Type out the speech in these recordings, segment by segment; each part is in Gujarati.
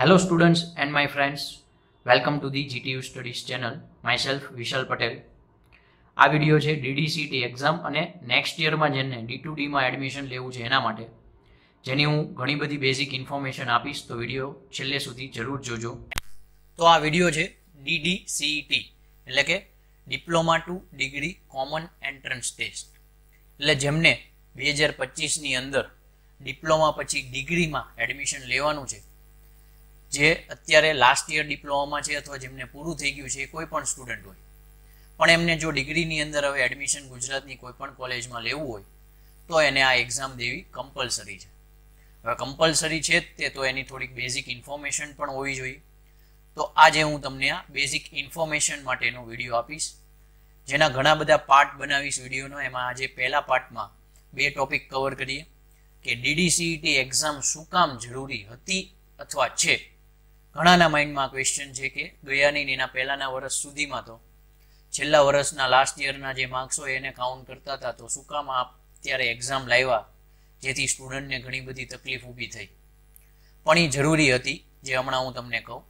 Hello students and friends welcome to the GTU studies channel માય સેલ્ફ Vishal પટેલ આ વિડીયો છે ડીડીસીટી એક્ઝામ અને નેક્સ્ટ યરમાં જેને ડી ટુ ડીમાં એડમિશન લેવું છે એના માટે જેની હું ઘણી બધી બેઝિક ઇન્ફોર્મેશન આપીશ તો વિડીયો છેલ્લે સુધી જરૂર જોજો તો આ વિડીયો છે ડીડીસીટી e એટલે કે diploma to degree common entrance test એટલે જેમને બે હજાર પચીસની અંદર ડિપ્લોમા પછી ડિગ્રીમાં એડમિશન લેવાનું છે જે અત્યારે લાસ્ટ યર ડિપ્લોમામાં છે અથવા જેમને પૂરું થઈ ગયું છે કોઈ પણ સ્ટુડન્ટ હોય પણ એમને જો ડિગ્રીની અંદર હવે એડમિશન ગુજરાતની કોઈ પણ કોલેજમાં લેવું હોય તો એને આ એક્ઝામ દેવી કમ્પલસરી છે હવે કમ્પલસરી છે તે તો એની થોડીક બેઝિક ઇન્ફોર્મેશન પણ હોવી જોઈએ તો આજે હું તમને આ બેઝિક ઇન્ફોર્મેશન માટેનો વિડીયો આપીશ જેના ઘણા બધા પાર્ટ બનાવીશ વિડીયોનો એમાં આજે પહેલા પાર્ટમાં બે ટોપિક કવર કરીએ કે ડીડીસીઈટી એક્ઝામ e શું કામ જરૂરી હતી અથવા છે ઘણાના માઇન્ડમાં ક્વેશ્ચન છે કે ગયા નહીં એના પહેલાના વર્ષ સુધીમાં તો છેલ્લા વર્ષના લાસ્ટ યરના જે માર્ક્સ હોય એને કાઉન્ટ કરતા હતા તો શું કામ અત્યારે એક્ઝામ લાવ્યા જેથી સ્ટુડન્ટને ઘણી બધી તકલીફ ઊભી થઈ પણ એ જરૂરી હતી જે હમણાં હું તમને કહું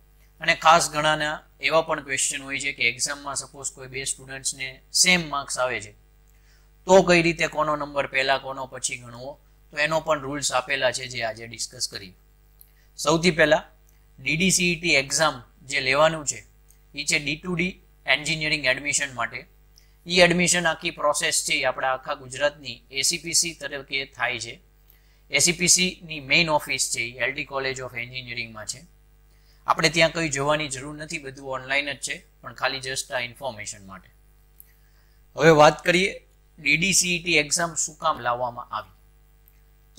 અને ખાસ ઘણાના એવા પણ ક્વેશ્ચન હોય છે કે એક્ઝામમાં સપોઝ કોઈ બે સ્ટુડન્ટ્સને સેમ માર્ક્સ આવે છે તો કઈ રીતે કોનો નંબર પહેલાં કોનો પછી ગણવો તો એનો પણ રૂલ્સ આપેલા છે જે આજે ડિસ્કસ કરી સૌથી પહેલાં ડીડીસીઈટી એક્ઝામ e જે લેવાનું છે એ છે D to D engineering admission માટે એ એડમિશન આખી પ્રોસેસ છે આપણા આખા ગુજરાતની એસીપીસી તરીકે થાય છે એસીપીસીની મેઇન ઓફિસ છે એ એલડી કોલેજ ઓફ એન્જિનિયરિંગમાં છે આપણે ત્યાં કંઈ જોવાની જરૂર નથી બધું ઓનલાઈન જ છે પણ ખાલી જસ્ટ આ ઇન્ફોર્મેશન માટે હવે વાત કરીએ ડીડીસીઈટી એક્ઝામ e શું કામ લાવવામાં આવી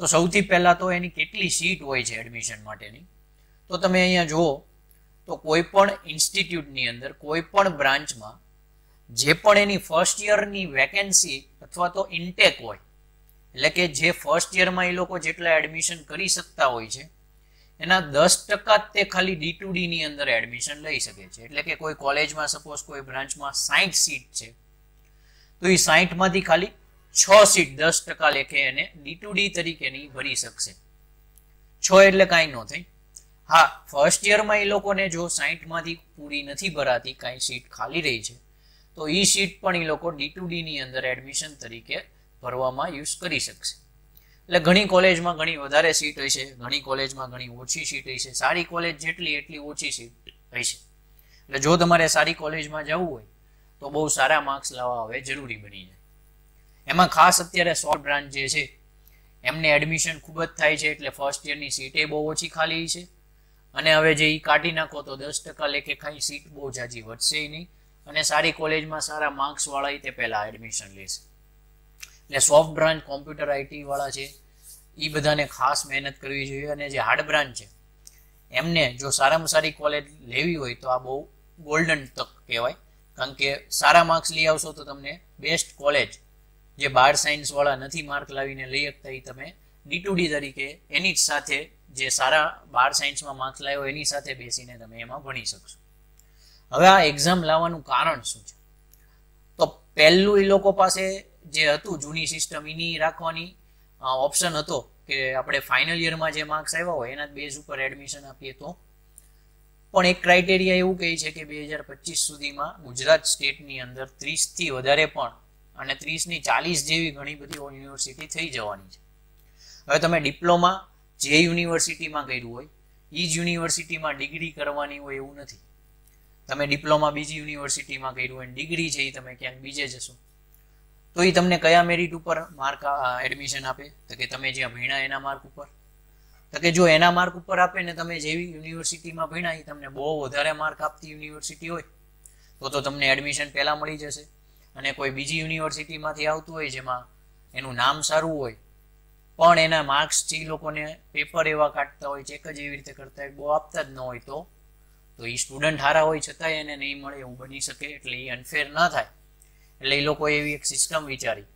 તો સૌથી પહેલાં તો એની કેટલી સીટ હોય છે એડમિશન માટેની તો તમે અહીંયા જુઓ તો કોઈ પણ ઇન્સ્ટિટ્યૂટની અંદર કોઈ પણ બ્રાન્ચમાં જે પણ એની ફર્સ્ટ યરની વેકેન્સી અથવા તો ઇન્ટેક હોય એટલે કે જે ફર્સ્ટ યરમાં એ લોકો જેટલા એડમિશન કરી શકતા હોય છે એના દસ ટકા તે ખાલી ડી ટુ ડીની અંદર એડમિશન લઈ શકે છે એટલે કે કોઈ કોલેજમાં સપોઝ કોઈ બ્રાન્ચમાં સાહીઠ સીટ છે તો એ સાહીઠમાંથી ખાલી છ સીટ દસ ટકા લેખે એને ડી ટુ ડી તરીકેની ભરી શકશે છ એટલે કાંઈ ન થાય હા ફર્સ્ટ યરમાં એ લોકોને જો સાઈઠમાંથી પૂરી નથી ભરાતી કાંઈ સીટ ખાલી રહી છે તો એ સીટ પણ એ લોકો ડી ટુ ડીની અંદર એડમિશન તરીકે ભરવામાં યુઝ કરી શકશે એટલે ઘણી કોલેજમાં ઘણી વધારે સીટ હોય છે ઘણી કોલેજમાં ઘણી ઓછી સીટ હોય છે સારી કોલેજ જેટલી એટલી ઓછી સીટ હોય છે એટલે જો તમારે સારી કોલેજમાં જવું હોય તો બહુ સારા માર્ક્સ લાવવા હવે જરૂરી બની જાય એમાં ખાસ અત્યારે શોર્ટ બ્રાન્ચ જે છે એમને એડમિશન ખૂબ જ થાય છે એટલે ફર્સ્ટ યરની સીટે બહુ ઓછી ખાલી છે અને હવે જે એ કાઢી નાખો તો દસ ટકા લેખે ખાઈ સીટ બહુ જાજી વધશે નહીં અને સારી કોલેજમાં સારા માર્ક્સવાળા તે પહેલાં એડમિશન લેશે એટલે સોફ્ટ બ્રાન્ચ કોમ્પ્યુટર આઈટીવાળા છે એ બધાને ખાસ મહેનત કરવી જોઈએ અને જે હાર્ડ બ્રાન્ચ છે એમને જો સારામાં સારી કોલેજ લેવી હોય તો આ બહુ ગોલ્ડન તક કહેવાય કારણ કે સારા માર્ક્સ લઈ આવશો તો તમને બેસ્ટ કોલેજ જે બાર સાયન્સવાળા નથી માર્ક લાવીને લઈ શકતા એ તમે ડીટુડી તરીકે એની જ સાથે જે સારા બાર સાયન્સમાં માર્ક્સ લાવ્યો એની સાથે બેસીને તમે એમાં ભણી શકશો હવે આ એક્ઝામ લાવવાનું કારણ શું છે તો પહેલું એ લોકો પાસે જે હતું જૂની સિસ્ટમ એની રાખવાની ઓપ્શન હતો કે આપણે ફાઇનલ યરમાં જે માર્ક્સ આવ્યા હોય એના બેઝ ઉપર એડમિશન આપીએ તો પણ એક ક્રાઇટેરિયા એવું કહે છે કે બે હજાર પચીસ સુધીમાં ગુજરાત સ્ટેટની અંદર ત્રીસથી વધારે પણ અને ત્રીસની ચાલીસ જેવી ઘણી બધી યુનિવર્સિટી થઈ જવાની છે હવે તમે ડિપ્લોમા જે યુનિવર્સિટીમાં કર્યું હોય એ જ યુનિવર્સિટીમાં ડિગ્રી કરવાની હોય એવું નથી તમે ડિપ્લોમા બીજી યુનિવર્સિટીમાં કર્યું હોય ડિગ્રી છે એ તમે ક્યાંક બીજે જશો તો એ તમને કયા મેરિટ ઉપર માર્ક એડમિશન આપે તો કે તમે જ્યાં ભણ્યા એના માર્ક ઉપર તો કે જો એના માર્ક ઉપર આપે ને તમે જેવી યુનિવર્સિટીમાં ભણ્યા એ તમને બહુ વધારે માર્ક આપતી યુનિવર્સિટી હોય તો તો તમને એડમિશન પહેલાં મળી જશે અને કોઈ બીજી યુનિવર્સિટીમાંથી આવતું હોય જેમાં એનું નામ સારું હોય પણ એના માર્ક્સ જે લોકોને પેપર એવા કાઢતા હોય ચેક જ એવી રીતે કરતા હોય બહુ આપતા જ ન હોય તો તો એ સ્ટુડન્ટ હારા હોય છતાંય એને નહીં મળે એવું બની શકે એટલે એ અનફેર ન થાય એટલે એ લોકોએ એવી એક સિસ્ટમ વિચારી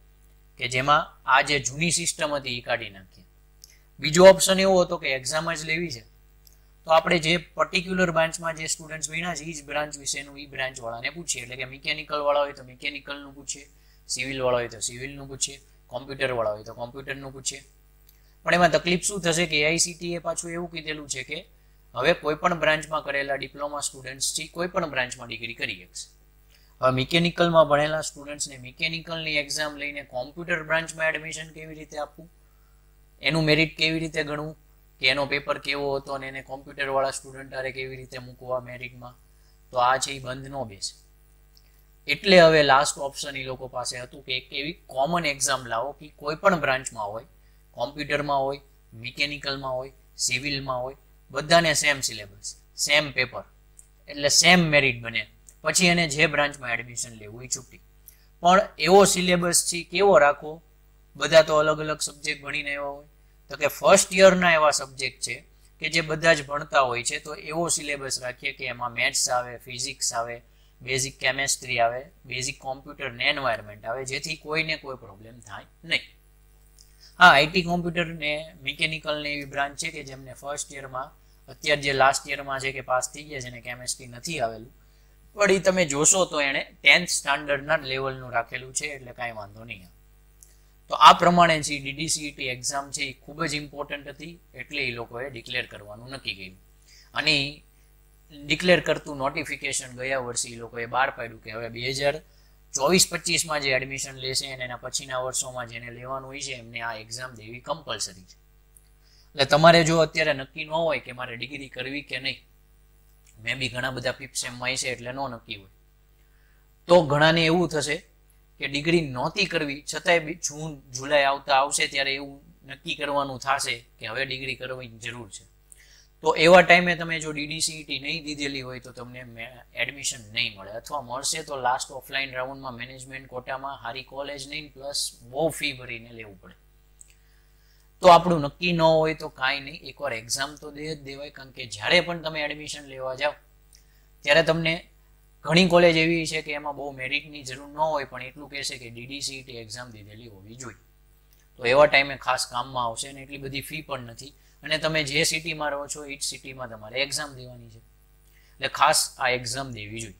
કે જેમાં આ જે જૂની સિસ્ટમ હતી એ કાઢી નાખીએ બીજો ઓપ્શન એવો હતો કે એક્ઝામ જ લેવી છે તો આપણે જે પર્ટિક્યુલર બ્રાન્ચમાં જે સ્ટુડન્ટ્સ ભણ્યા છે એ જ બ્રાન્ચ વિશેનું એ બ્રાન્ચવાળાને પૂછીએ એટલે કે મિકેનિકલ વાળા હોય તો મિકેનિકલનું પૂછીએ સિવિલ વાળા હોય તો સિવિલનું પૂછીએ કોમ્પ્યુટરવાળા હોય તો કોમ્પ્યુટરનું પૂછીએ પણ એમાં તકલીફ શું થશે કે એઆઈસીટીએ પાછું એવું કીધેલું છે કે હવે કોઈપણ બ્રાન્ચમાં કરેલા ડિપ્લોમા સ્ટુડન્ટ્સથી કોઈ પણ બ્રાન્ચમાં ડિગ્રી કરી શકશે હવે મિકેનિકલમાં ભણેલા સ્ટુડન્ટ્સને મિકેનિકલની એક્ઝામ લઈને કોમ્પ્યુટર બ્રાન્ચમાં એડમિશન કેવી રીતે આપવું એનું મેરિટ કેવી રીતે ગણવું કે એનો પેપર કેવો હતો અને એને કોમ્પ્યુટરવાળા સ્ટુડન્ટ આરે કેવી રીતે મૂકવા મેરિટમાં તો આ છે એ બંધ ન બેસે એટલે હવે લાસ્ટ ઓપ્શન એ લોકો પાસે હતું કે એક એવી કોમન એક્ઝામ લાવો કે કોઈ પણ બ્રાન્ચમાં હોય કોમ્પ્યુટરમાં હોય મિકેનિકલમાં હોય સિવિલમાં હોય બધાને સેમ સિલેબસ સેમ પેપર એટલે સેમ મેરિટ બને પછી એને જે બ્રાન્ચમાં એડમિશન લેવું એ છૂટી પણ એવો સિલેબસ છે કેવો રાખવો બધા તો અલગ અલગ સબ્જેક્ટ ભણીને એવા હોય તો કે ફર્સ્ટ યરના એવા સબ્જેક્ટ છે કે જે બધા જ ભણતા હોય છે તો એવો સિલેબસ રાખીએ કે એમાં મેથ્સ આવે ફિઝિક્સ આવે બેઝિક કેમેસ્ટ્રી આવે બેઝિક કોમ્પ્યુટર ને એન્વાયરમેન્ટ આવે જેથી કોઈને કોઈ પ્રોબ્લેમ થાય નહીં હા આઈટી કોમ્પ્યુટર ને મિકેનિકલની એવી બ્રાન્ચ છે કે જેમને ફર્સ્ટ યરમાં અત્યારે જે લાસ્ટ યરમાં છે કે પાસ થઈ ગયા છે એને કેમેસ્ટ્રી નથી આવેલું પણ એ તમે જોશો તો એણે ટેન્થ સ્ટાન્ડર્ડના લેવલનું રાખેલું છે એટલે કાંઈ વાંધો નહીં તો આ પ્રમાણે જે ડીડીસીટી એક્ઝામ e છે એ ખૂબ જ ઇમ્પોર્ટન્ટ હતી એટલે એ લોકોએ ડિક્લેર કરવાનું નક્કી કર્યું અને ડિક્લેર કરતું નોટિફિકેશન ગયા વર્ષે એ લોકોએ બહાર પાડ્યું કે હવે બે હજાર ચોવીસ પચીસમાં જે એડમિશન લેશે અને એના પછીના વર્ષોમાં જેને લેવાનું હોય છે એમને આ એક્ઝામ દેવી કમ્પલસરી છે એટલે તમારે જો અત્યારે નક્કી ન હોય કે મારે ડિગ્રી કરવી કે નહીં મેં બી ઘણા બધા ફિફ્થ સેમમાં છે એટલે ન નક્કી હોય તો ઘણાને એવું થશે કે ડિગ્રી નહોતી કરવી છતાંય બી જૂન જુલાઈ આવતા આવશે ત્યારે એવું નક્કી કરવાનું થશે કે હવે ડિગ્રી કરવાની જરૂર છે તો એવા ટાઈમે તમે જો ડીડીસીઈટી e નહીં દીધેલી હોય તો તમને એડમિશન નહીં મળે અથવા મળશે તો લાસ્ટ ઓફલાઈન રાઉન્ડમાં મેનેજમેન્ટ કોટામાં હારી કોલેજ નહીં પ્લસ બહુ ફી ભરીને લેવું પડે તો આપણું નક્કી ન હોય તો કાંઈ નહીં એકવાર એક્ઝામ તો દે જ દેવાય કારણ કે જ્યારે પણ તમે એડમિશન લેવા જાઓ ત્યારે તમને ઘણી કોલેજ એવી છે કે એમાં બહુ મેરિટની જરૂર ન હોય પણ એટલું કહેશે કે ડીડીસીઈટી એક્ઝામ e દીધેલી હોવી જોઈએ તો એવા ટાઈમે ખાસ કામમાં આવશે અને એટલી બધી ફી પણ નથી અને તમે જે સિટીમાં રહો છો એ જ સિટીમાં તમારે એક્ઝામ દેવાની છે એટલે ખાસ આ એક્ઝામ દેવી જોઈએ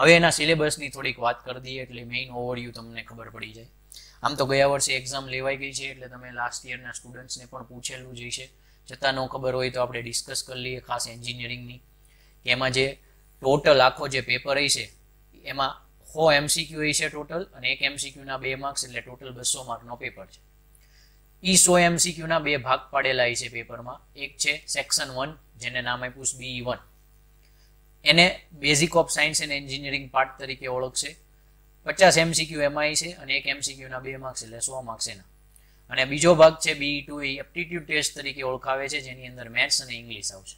હવે એના સિલેબસની થોડીક વાત કરી દઈએ એટલે મેઇન ઓવરવ્યૂ તમને ખબર પડી જાય આમ તો ગયા વર્ષે એક્ઝામ લેવાઈ ગઈ છે એટલે તમે લાસ્ટ યરના સ્ટુડન્ટ્સને પણ પૂછેલું જ છે છતાં ન ખબર હોય તો આપણે ડિસ્કસ કરી લઈએ ખાસ એન્જિનિયરિંગની એમાં જે ટોટલ આખો જે પેપર હશે એમાં હો એમસીક્યુ હશે ટોટલ અને એક એમસીક્યુના બે માર્ક્સ એટલે ટોટલ બસો માર્કનો પેપર છે ઈ સો એમસીક્યુના બે ભાગ પાડેલા છે પેપરમાં એક છે સેક્શન વન જેને નામ આપ્યું બીઈ વન એને basic of science and engineering part તરીકે ઓળખશે પચાસ એમસીક્યુ એમઆઈ છે અને એક એમસીક્યુના બે માર્ક્સ એટલે સો માર્ક્સ એના અને બીજો ભાગ છે બીઈ ટુ એ એપ્ટિટ્યુડ ટેસ્ટ તરીકે ઓળખાવે છે જેની અંદર મેથ્સ અને ઇંગ્લિશ આવશે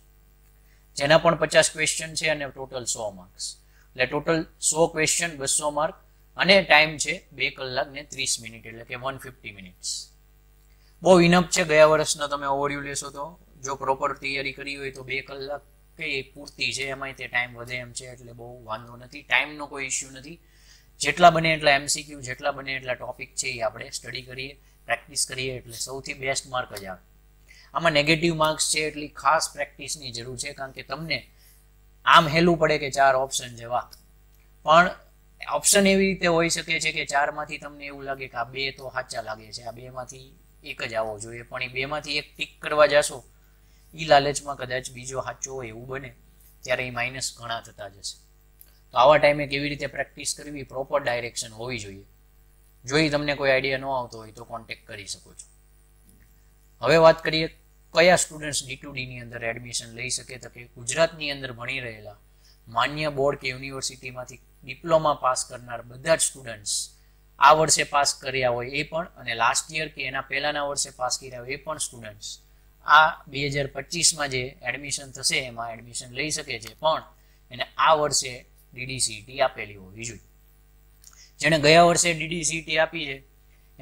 જેના પણ પચાસ ક્વેશ્ચન છે અને ટોટલ સો માર્ક્સ એટલે ટોટલ સો ક્વેશ્ચન બસો માર્ક અને ટાઈમ છે બે કલાક ને ત્રીસ મિનિટ એટલે કે વન ફિફ્ટી મિનિટ્સ બહુ વિનપ છે ગયા વર્ષનો તમે ઓવરવ્યુ લેશો તો જો પ્રોપર તૈયારી કરી હોય તો બે કલાક કઈ પૂરતી છે એમાંય તે ટાઈમ વધે એમ છે એટલે બહુ વાંધો નથી ટાઈમનો કોઈ ઇશ્યુ નથી જેટલા બને એટલા એમસીક્યુ જેટલા બને એટલા ટોપિક છે એ આપણે સ્ટડી કરીએ પ્રેક્ટિસ કરીએ એટલે સૌથી બેસ્ટ માર્ક જ આવે આમાં નેગેટિવ માર્ક્સ છે એટલી ખાસ પ્રેક્ટિસની જરૂર છે કારણ કે તમને આમ હેલું પડે કે ચાર ઓપ્શન જેવા વાહ પણ ઓપ્શન એવી રીતે હોઈ શકે છે કે ચારમાંથી તમને એવું લાગે કે આ બે તો સાચા લાગે છે આ બેમાંથી એક જ આવવો જોઈએ પણ એ બેમાંથી એક પિક કરવા જશો એ લાલચમાં કદાચ બીજો સાચો હોય એવું બને ત્યારે એ માઇનસ ઘણા થતા જશે તો આવા ટાઈમે કેવી રીતે પ્રેક્ટિસ કરવી પ્રોપર ડાયરેક્શન હોવી જોઈએ જો એ તમને કોઈ આઈડિયા ન આવતો હોય તો કોન્ટેક્ટ કરી શકો છો હવે વાત કરીએ કયા સ્ટુડન્ટ્સ ડી ટુ ડીની અંદર એડમિશન લઈ શકે તો કે ગુજરાતની અંદર ભણી રહેલા માન્ય બોર્ડ કે યુનિવર્સિટીમાંથી ડિપ્લોમા પાસ કરનાર બધા જ સ્ટુડન્ટ્સ આ વર્ષે પાસ કર્યા હોય એ પણ અને લાસ્ટ યર કે એના પહેલાના વર્ષે પાસ કર્યા હોય એ પણ સ્ટુડન્ટ્સ આ બે હજાર પચીસમાં જે એડમિશન થશે એમાં એડમિશન લઈ શકે છે પણ એને આ વર્ષે ડીડીસીટી e આપેલી હોવી જોઈએ જેણે ગયા વર્ષે ડીડીસીટી e આપી છે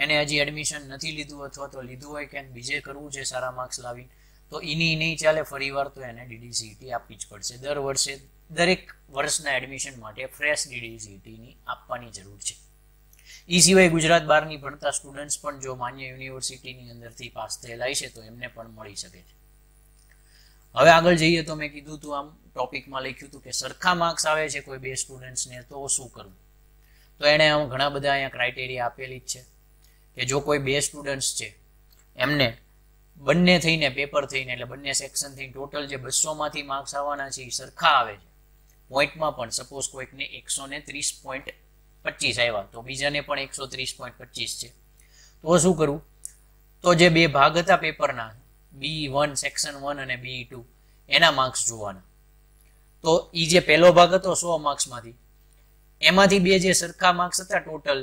એને હજી એડમિશન નથી લીધું અથવા તો લીધું હોય ક્યાંક બીજે કરવું છે સારા માર્ક્સ લાવી તો એની નહીં ચાલે ફરીવાર તો એને ડીડીસીટી e આપવી જ પડશે દર વર્ષે દરેક વર્ષના એડમિશન માટે ફ્રેશ ડીડીસીટીની આપવાની જરૂર છે એ સિવાય ગુજરાત બહારની ભણતા સ્ટુડન્ટ્સ પણ જો માન્ય યુનિવર્સિટીની અંદરથી પાસ થયેલા છે તો એમને પણ મળી શકે છે હવે આગળ જઈએ તો મેં કીધું તું આમ ટોપિકમાં લખ્યું હતું કે સરખા માર્ક્સ આવે છે કોઈ બે સ્ટુડન્ટ્સને તો શું કરવું તો એણે આમ ઘણા બધા અહીંયા ક્રાઇટેરિયા આપેલી જ છે કે જો કોઈ બે સ્ટુડન્ટ્સ છે એમને બંને થઈને પેપર થઈને એટલે બંને સેક્શન થઈને ટોટલ જે બસોમાંથી માર્ક્સ આવવાના છે એ સરખા આવે છે પોઈન્ટમાં પણ સપોઝ કોઈકને એકસો ને ત્રીસ પોઈન્ટ પચીસ આવ્યા તો બીજાને પણ એકસો ત્રીસ પોઈન્ટ પચીસ છે તો શું કરવું તો જે બે ભાગ હતા પેપરના બી વન સેક્શન વન અને બી ટુ એના માર્ક્સ જોવાના તો એ જે પહેલો ભાગ હતો સો માર્ક્સમાંથી એમાંથી બે જે સરખા માર્ક્સ હતા ટોટલ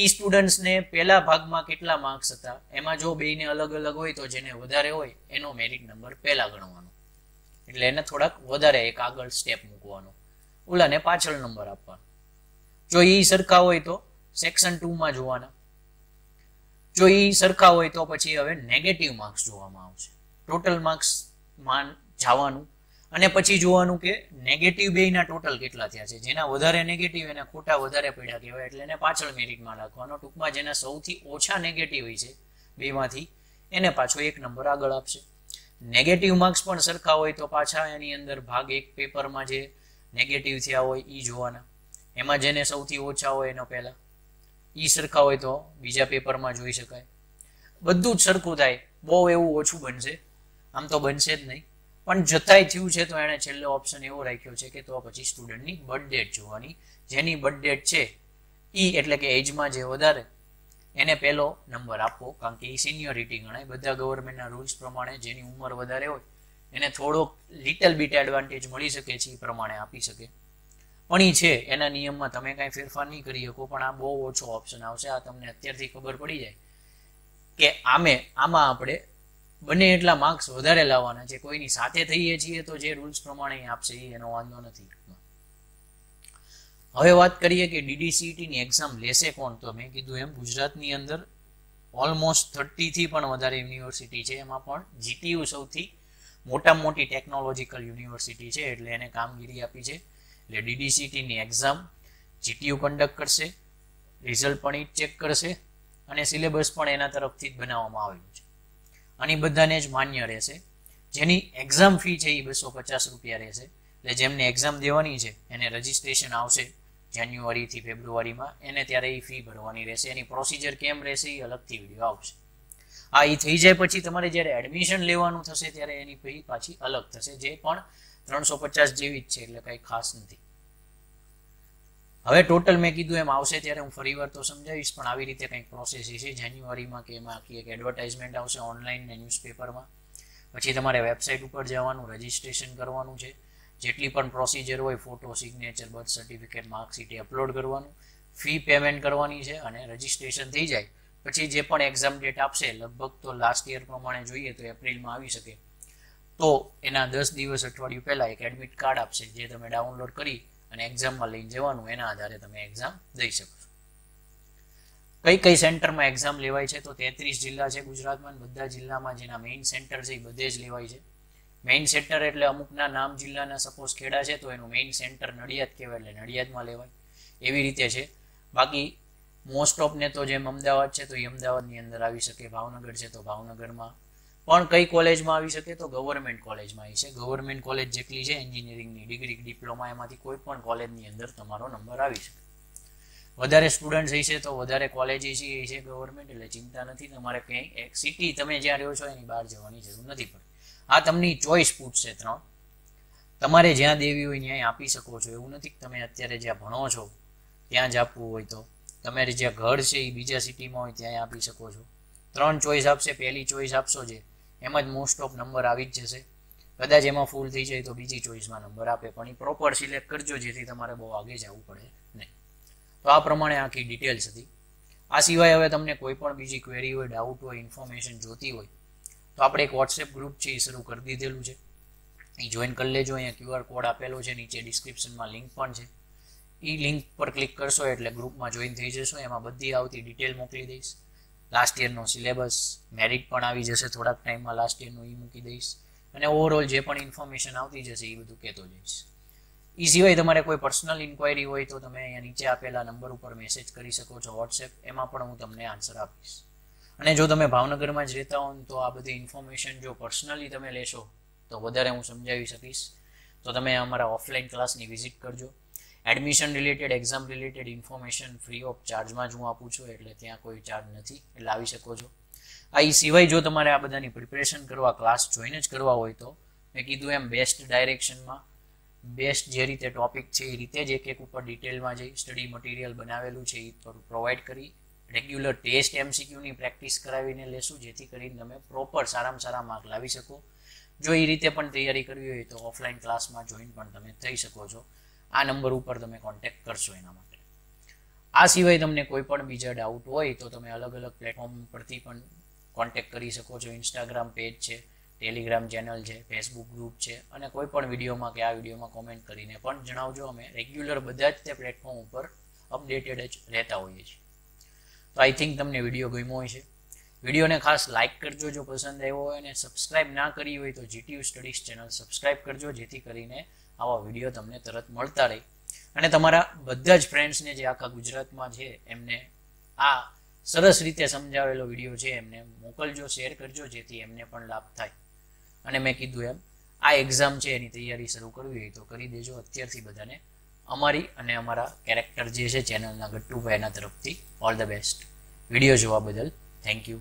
એ સ્ટુડન્ટ્સને પહેલા ભાગમાં કેટલા માર્ક્સ હતા એમાં જો બેને અલગ અલગ હોય તો જેને વધારે હોય એનો મેરિટ નંબર પહેલા ગણવાનો એટલે એને થોડાક વધારે એક આગળ સ્ટેપ મૂકવાનો ઓલાને પાછળ નંબર આપવાનો જો એ સરખા હોય તો સેક્શન ટુમાં જોવાના જો એ સરખા હોય તો પછી હવે નેગેટિવ માર્ક્સ જોવામાં આવશે ટોટલ માર્ક્સ માન જવાનું અને પછી જોવાનું કે નેગેટિવ બે ના ટોટલ કેટલા થયા છે જેના વધારે નેગેટિવ એના ખોટા વધારે પડ્યા કહેવાય એટલે એને પાછળ મેરિટમાં લખવાનો ટૂંકમાં જેના સૌથી ઓછા નેગેટિવ હોય છે બેમાંથી એને પાછો એક નંબર આગળ આપશે નેગેટિવ માર્ક્સ પણ સરખા હોય તો પાછા એની અંદર ભાગ એક પેપરમાં જે નેગેટિવ થયા હોય એ જોવાના એમાં જેને સૌથી ઓછા હોય એનો પહેલાં એ સરખા હોય તો બીજા પેપરમાં જોઈ શકાય બધું જ સરખું થાય બહુ એવું ઓછું બનશે આમ તો બનશે જ નહીં પણ જતાય થયું છે તો એણે છેલ્લો ઓપ્શન એવો રાખ્યો છે કે તો પછી સ્ટુડન્ટની બર્થ ડેટ જોવાની જેની બર્થ ડેટ છે એ એટલે કે એજમાં જે વધારે એને પહેલો નંબર આપવો કારણ કે એ સિનિયોરિટી ગણાય બધા ગવર્મેન્ટના રૂલ્સ પ્રમાણે જેની ઉંમર વધારે હોય એને થોડોક લિટલ બીટ એડવાન્ટેજ મળી શકે છે એ પ્રમાણે આપી શકે અણી છે એના નિયમમાં તમે કાંઈ ફેરફાર નહીં કરી શકો પણ આ બહુ ઓછો ઓપ્શન આવશે આ તમને અત્યારથી ખબર પડી જાય કે આમે આમાં આપણે બંને એટલા માર્ક્સ વધારે લાવવાના છે કોઈની સાથે થઈએ છીએ તો જે રૂલ્સ પ્રમાણે આપશે એનો વાંધો નથી હવે વાત કરીએ કે ડીડીસીટીની e એક્ઝામ લેશે કોણ તો મેં કીધું એમ ગુજરાતની અંદર ઓલમોસ્ટ થર્ટીથી પણ વધારે યુનિવર્સિટી છે એમાં પણ જીટીયુ સૌથી મોટામાં મોટી ટેકનોલોજીકલ યુનિવર્સિટી છે એટલે એને કામગીરી આપી છે એટલે ડીડીસીટીની એક્ઝામ જીટીયુ કન્ડક્ટ કરશે રિઝલ્ટ પણ એ ચેક કરશે અને સિલેબસ પણ એના તરફથી જ બનાવવામાં આવ્યું છે અને બધાને જ માન્ય રહેશે જેની એક્ઝામ ફી છે એ બસો પચાસ રૂપિયા રહેશે એટલે જેમને એક્ઝામ દેવાની છે એને રજિસ્ટ્રેશન આવશે જાન્યુઆરીથી ફેબ્રુઆરીમાં એને ત્યારે એ ફી ભરવાની રહેશે એની પ્રોસિજર કેમ રહેશે એ અલગથી વિડીયો આવશે આ એ થઈ જાય પછી તમારે જ્યારે એડમિશન લેવાનું થશે ત્યારે એની ફી પાછી અલગ થશે જે પણ ત્રણસો પચાસ જેવી જ છે એટલે કંઈ ખાસ નથી હવે ટોટલ મેં કીધું એમ આવશે ત્યારે હું ફરીવાર તો સમજાવીશ પણ આવી રીતે કંઈક પ્રોસેસ છે જાન્યુઆરીમાં કે એમાં આખી એક એડવર્ટાઇઝમેન્ટ આવશે ઓનલાઈન ને ન્યૂઝપેપરમાં પછી તમારે વેબસાઇટ ઉપર જવાનું રજિસ્ટ્રેશન કરવાનું છે જેટલી પણ પ્રોસિજર હોય photo signature birth certificate marksheet એ અપલોડ કરવાનું ફી પેમેન્ટ કરવાની છે અને રજિસ્ટ્રેશન થઈ જાય પછી જે પણ એક્ઝામ ડેટ આપશે લગભગ તો લાસ્ટ યર પ્રમાણે જોઈએ તો એપ્રિલમાં આવી શકે તો એના દસ દિવસ અઠવાડિયું પહેલાં એક એડમિટ કાર્ડ આપશે જે તમે ડાઉનલોડ કરી અને એક્ઝામમાં લઈને જવાનું એના આધારે તમે એક્ઝામ દઈ શકો કઈ કઈ સેન્ટરમાં એક્ઝામ લેવાય છે તો તેત્રીસ જિલ્લા છે ગુજરાતમાં બધા જિલ્લામાં જેના મેઇન સેન્ટર છે એ બધે જ લેવાય છે મેઇન સેન્ટર એટલે અમુકના નામ જિલ્લાના સપોઝ ખેડા છે તો એનું મેઇન સેન્ટર નડિયાદ કહેવાય એટલે નડિયાદમાં લેવાય એવી રીતે છે બાકી મોસ્ટ ઓફ ને તો જેમ અમદાવાદ છે તો એ અમદાવાદની અંદર આવી શકે ભાવનગર છે તો ભાવનગરમાં પણ કઈ કોલેજમાં આવી શકે તો ગવર્મેન્ટ કોલેજમાં આવી છે ગવર્મેન્ટ કોલેજ જેટલી છે એન્જિનિયરિંગની ડિગ્રી ડિપ્લોમા એમાંથી કોઈ પણ કોલેજની અંદર તમારો નંબર આવી શકે વધારે સ્ટુડન્ટ્સ હશે તો વધારે કોલેજ હશે એ છે ગવર્મેન્ટ એટલે ચિંતા નથી તમારે ક્યાંય એક સિટી તમે જ્યાં રહ્યો છો એની બહાર જવાની જરૂર નથી પડતી આ તમને ચોઈસ પૂછશે ત્રણ તમારે જ્યાં દેવી હોય ન્યાય આપી શકો છો એવું નથી કે તમે અત્યારે જ્યાં ભણો છો ત્યાં જ આપવું હોય તો તમારે જ્યાં ઘર છે એ બીજા સિટીમાં હોય ત્યાંય આપી શકો છો ત્રણ ચોઈસ આપશે પહેલી ચોઈસ આપશો જે એમાં જ મોસ્ટ ઓફ નંબર આવી જ જશે કદાચ એમાં ફૂલ થઈ જાય તો બીજી ચોઈસમાં નંબર આપે પણ એ પ્રોપર સિલેક્ટ કરજો જેથી તમારે બહુ આગે જવું પડે નહીં તો આ પ્રમાણે આખી ડિટેલ્સ હતી આ સિવાય હવે તમને કોઈ પણ બીજી ક્વેરી હોય ડાઉટ હોય ઇન્ફોર્મેશન જોતી હોય તો આપણે એક વોટ્સએપ ગ્રુપ છે એ શરૂ કરી દીધેલું છે એ જોઈન કરી લેજો અહીંયા ક્યુઆર કોડ આપેલો છે નીચે ડિસ્ક્રિપ્શનમાં લિંક પણ છે એ લિંક પર ક્લિક કરશો એટલે ગ્રુપમાં જોઈન થઈ જશો એમાં બધી આવતી ડિટેલ મોકલી દઈશ લાસ્ટ યરનો સિલેબસ મેરિટ પણ આવી જશે થોડાક ટાઈમમાં લાસ્ટ યરનું એ મૂકી દઈશ અને ઓવરઓલ જે પણ ઇન્ફોર્મેશન આવતી જશે એ બધું કહેતો જઈશ એ સિવાય તમારે કોઈ પર્સનલ ઇન્ક્વાયરી હોય તો તમે અહીંયા નીચે આપેલા નંબર ઉપર મેસેજ કરી શકો છો વોટ્સએપ એમાં પણ હું તમને આન્સર આપીશ અને જો તમે ભાવનગરમાં જ રહેતા હો તો આ બધી ઇન્ફોર્મેશન જો પર્સનલી તમે લેશો તો વધારે હું સમજાવી શકીશ તો તમે અમારા ઓફલાઈન ક્લાસની વિઝિટ કરજો admission related exam related information free of ચાર્જમાં જ હું આપું છું એટલે ત્યાં કોઈ ચાર્જ નથી એટલે આવી શકો છો આ એ સિવાય જો તમારે આ બધાની પ્રિપેરેશન કરવા ક્લાસ જોઈને જ કરવા હોય તો મેં કીધું એમ બેસ્ટ ડાયરેક્શનમાં બેસ્ટ જે રીતે ટોપિક છે એ રીતે જ એક એક ઉપર ડિટેલમાં જઈ સ્ટડી મટીરિયલ બનાવેલું છે એ પ્રોવાઈડ કરી રેગ્યુલર ટેસ્ટ એમસીક્યુની પ્રેક્ટિસ કરાવીને લેશું જેથી કરીને તમે પ્રોપર સારામાં સારા માર્ક લાવી શકો જો એ રીતે પણ તૈયારી કરવી હોય તો ઓફલાઈન ક્લાસમાં જોઈન પણ તમે થઈ શકો છો આ નંબર ઉપર તમે કોન્ટેક્ટ કરશો એના માટે આ સિવાય તમને કોઈ પણ બીજા ડાઉટ હોય તો તમે અલગ અલગ પ્લેટફોર્મ પરથી પણ કોન્ટેક્ટ કરી શકો છો ઇન્સ્ટાગ્રામ પેજ છે ટેલિગ્રામ ચેનલ છે ફેસબુક ગ્રુપ છે અને કોઈ પણ વિડીયોમાં કે આ વિડીયોમાં કોમેન્ટ કરીને પણ જણાવજો અમે રેગ્યુલર બધા જ તે પ્લેટફોર્મ ઉપર અપડેટેડ જ રહેતા હોઈએ છીએ તો આઈ થિંક તમને વિડીયો ગમ્યો હોય છે વિડીયોને ખાસ લાઇક કરજો જો પસંદ આવ્યો હોય અને સબસ્ક્રાઇબ ના કરી હોય તો જીટીયુ સ્ટડીઝ ચેનલ સબસ્ક્રાઈબ કરજો જેથી કરીને આવા વિડીયો તમને તરત મળતા રહે અને તમારા બધા જ ફ્રેન્ડ્સને જે આખા ગુજરાતમાં છે એમને આ સરસ રીતે સમજાવેલો વિડીયો છે એમને મોકલજો શેર કરજો જેથી એમને પણ લાભ થાય અને મેં કીધું એમ આ એક્ઝામ છે એની તૈયારી શરૂ કરવી હોય તો કરી દેજો અત્યારથી બધાને અમારી અને અમારા કેરેક્ટર જે છે ચેનલના ગટ્ટુભાઈના તરફથી ઓલ ધ બેસ્ટ વિડીયો જોવા બદલ થેન્ક યુ